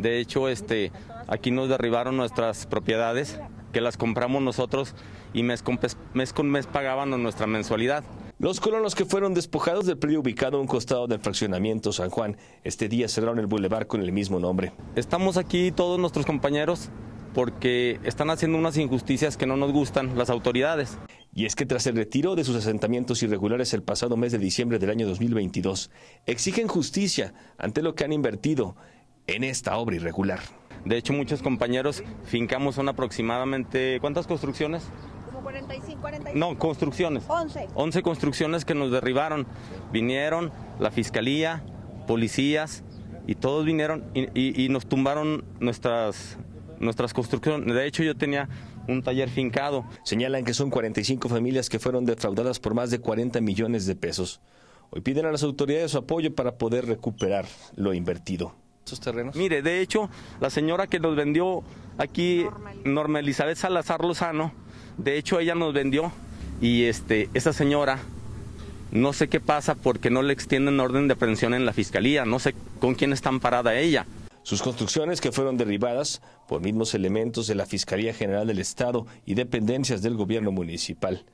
De hecho, este, aquí nos derribaron nuestras propiedades, que las compramos nosotros y mes con mes, pagábamos pagaban nuestra mensualidad. Los colonos que fueron despojados del predio ubicado a un costado del fraccionamiento San Juan, este día cerraron el bulevar con el mismo nombre. Estamos aquí todos nuestros compañeros porque están haciendo unas injusticias que no nos gustan las autoridades. Y es que tras el retiro de sus asentamientos irregulares el pasado mes de diciembre del año 2022, exigen justicia ante lo que han invertido en esta obra irregular. De hecho, muchos compañeros fincamos son aproximadamente, ¿cuántas construcciones? Como 45, 45. No, construcciones. 11. 11 construcciones que nos derribaron. Vinieron la fiscalía, policías, y todos vinieron y, nos tumbaron nuestras, nuestras construcciones. De hecho, yo tenía un taller fincado. Señalan que son 45 familias que fueron defraudadas por más de 40 millones de pesos. Hoy piden a las autoridades su apoyo para poder recuperar lo invertido. Mire, de hecho, la señora que nos vendió aquí, Norma Elizabeth Salazar Lozano, de hecho ella nos vendió y este, esa señora, no sé qué pasa porque no le extienden orden de aprehensión en la fiscalía, no sé con quién está amparada ella. Sus construcciones que fueron derribadas por mismos elementos de la Fiscalía General del Estado y dependencias del gobierno municipal.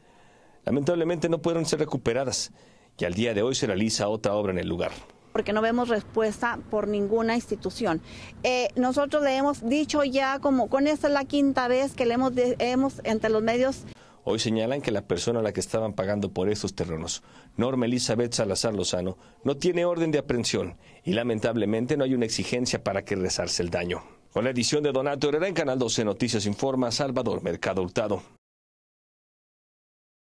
Lamentablemente no pudieron ser recuperadas y al día de hoy se realiza otra obra en el lugar porque no vemos respuesta por ninguna institución. Eh, nosotros le hemos dicho ya como con esta es la quinta vez que le hemos, hemos entre los medios. Hoy señalan que la persona a la que estaban pagando por estos terrenos, Norma Elizabeth Salazar Lozano, no tiene orden de aprehensión y lamentablemente no hay una exigencia para que rezarse el daño. Con la edición de Donato Herrera en Canal 12 Noticias Informa Salvador Mercado Hurtado.